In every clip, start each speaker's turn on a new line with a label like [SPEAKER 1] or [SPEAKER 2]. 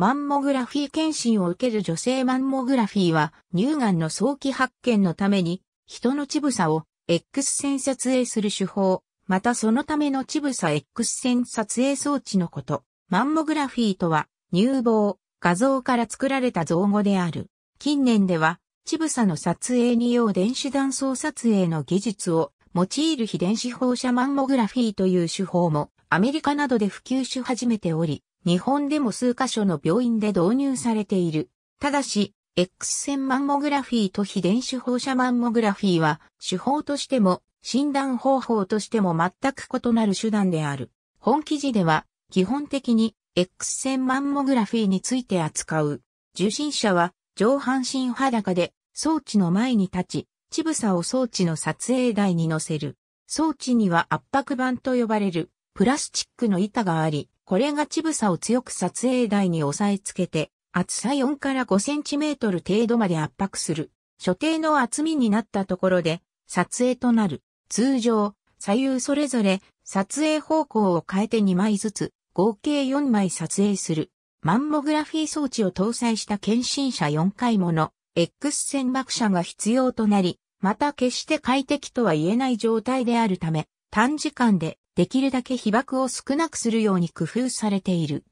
[SPEAKER 1] マンモグラフィー検診を受ける女性マンモグラフィーは乳がんの早期発見のために人の乳房を X 線撮影する手法、またそのための乳房 X 線撮影装置のこと。マンモグラフィーとは乳房、画像から作られた造語である。近年では乳房の撮影に用電子断層撮影の技術を用いる非電子放射マンモグラフィーという手法もアメリカなどで普及し始めており、日本でも数カ所の病院で導入されている。ただし、X 線マンモグラフィーと非電子放射マンモグラフィーは、手法としても、診断方法としても全く異なる手段である。本記事では、基本的に X 線マンモグラフィーについて扱う。受診者は、上半身裸で、装置の前に立ち、乳房を装置の撮影台に乗せる。装置には圧迫板と呼ばれるプラスチックの板があり、これが乳房を強く撮影台に押さえつけて、厚さ4から5センチメートル程度まで圧迫する。所定の厚みになったところで、撮影となる。通常、左右それぞれ、撮影方向を変えて2枚ずつ、合計4枚撮影する。マンモグラフィー装置を搭載した検診車4回もの X 線爆車が必要となり、また決して快適とは言えない状態であるため、短時間でできるだけ被爆を少なくするように工夫されている。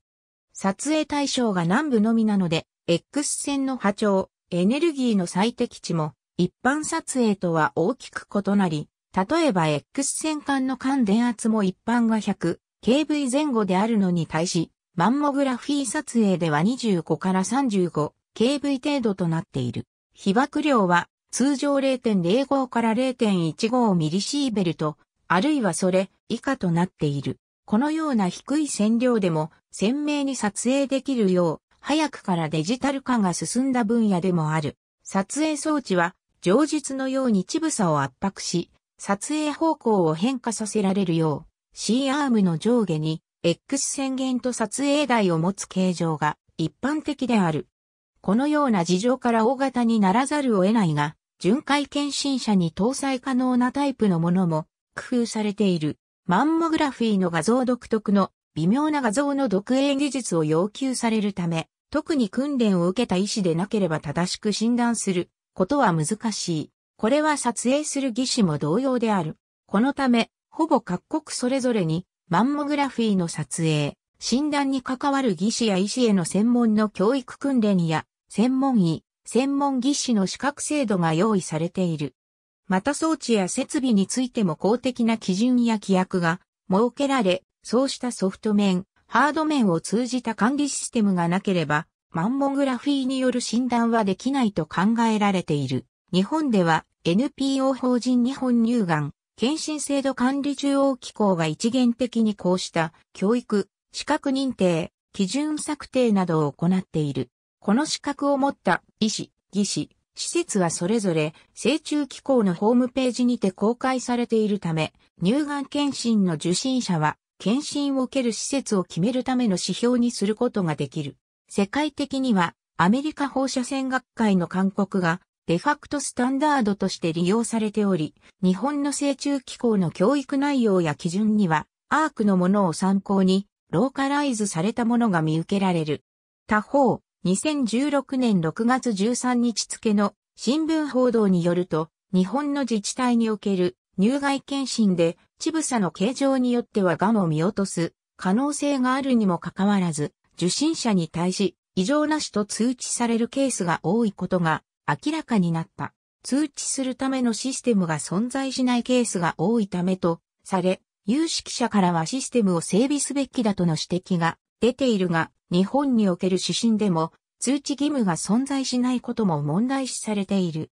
[SPEAKER 1] 撮影対象が南部のみなので、X 線の波長、エネルギーの最適値も一般撮影とは大きく異なり、例えば X 線管の間電圧も一般が 100kV 前後であるのに対し、マンモグラフィー撮影では25から 35kV 程度となっている。被爆量は通常0.05から0.15ミリシーベルトあるいはそれ以下となっている。このような低い線量でも鮮明に撮影できるよう、早くからデジタル化が進んだ分野でもある。撮影装置は、上述のように乳房を圧迫し、撮影方向を変化させられるよう、C アームの上下に X 線源と撮影台を持つ形状が一般的である。このような事情から大型にならざるを得ないが、巡回検診車に搭載可能なタイプのものも工夫されている、マンモグラフィーの画像独特の微妙な画像の独演技術を要求されるため、特に訓練を受けた医師でなければ正しく診断することは難しい。これは撮影する技師も同様である。このため、ほぼ各国それぞれにマンモグラフィーの撮影、診断に関わる技師や医師への専門の教育訓練や専門医、専門技師の資格制度が用意されている。また装置や設備についても公的な基準や規約が設けられ、そうしたソフト面、ハード面を通じた管理システムがなければ、マンモグラフィーによる診断はできないと考えられている。日本では NPO 法人日本乳がん検診制度管理中央機構が一元的にこうした教育、資格認定、基準策定などを行っている。この資格を持った医師、技師、施設はそれぞれ、成中機構のホームページにて公開されているため、乳がん検診の受診者は、検診を受ける施設を決めるための指標にすることができる。世界的には、アメリカ放射線学会の勧告が、デファクトスタンダードとして利用されており、日本の成中機構の教育内容や基準には、アークのものを参考に、ローカライズされたものが見受けられる。他方、2016年6月13日付の新聞報道によると、日本の自治体における入外検診で、ちぶさの形状によってはがんを見落とす可能性があるにもかかわらず、受診者に対し異常なしと通知されるケースが多いことが明らかになった。通知するためのシステムが存在しないケースが多いためとされ、有識者からはシステムを整備すべきだとの指摘が出ているが、日本における指針でも通知義務が存在しないことも問題視されている。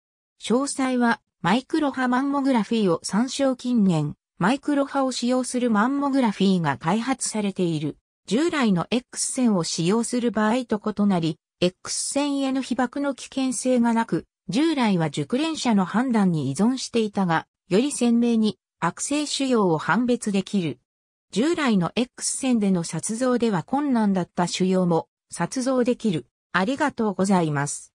[SPEAKER 1] 詳細はマイクロ波マンモグラフィーを参照近年、マイクロ波を使用するマンモグラフィーが開発されている。従来の X 線を使用する場合と異なり、X 線への被爆の危険性がなく、従来は熟練者の判断に依存していたが、より鮮明に悪性腫瘍を判別できる。従来の X 線での撮像では困難だった腫瘍も撮像できる。ありがとうございます。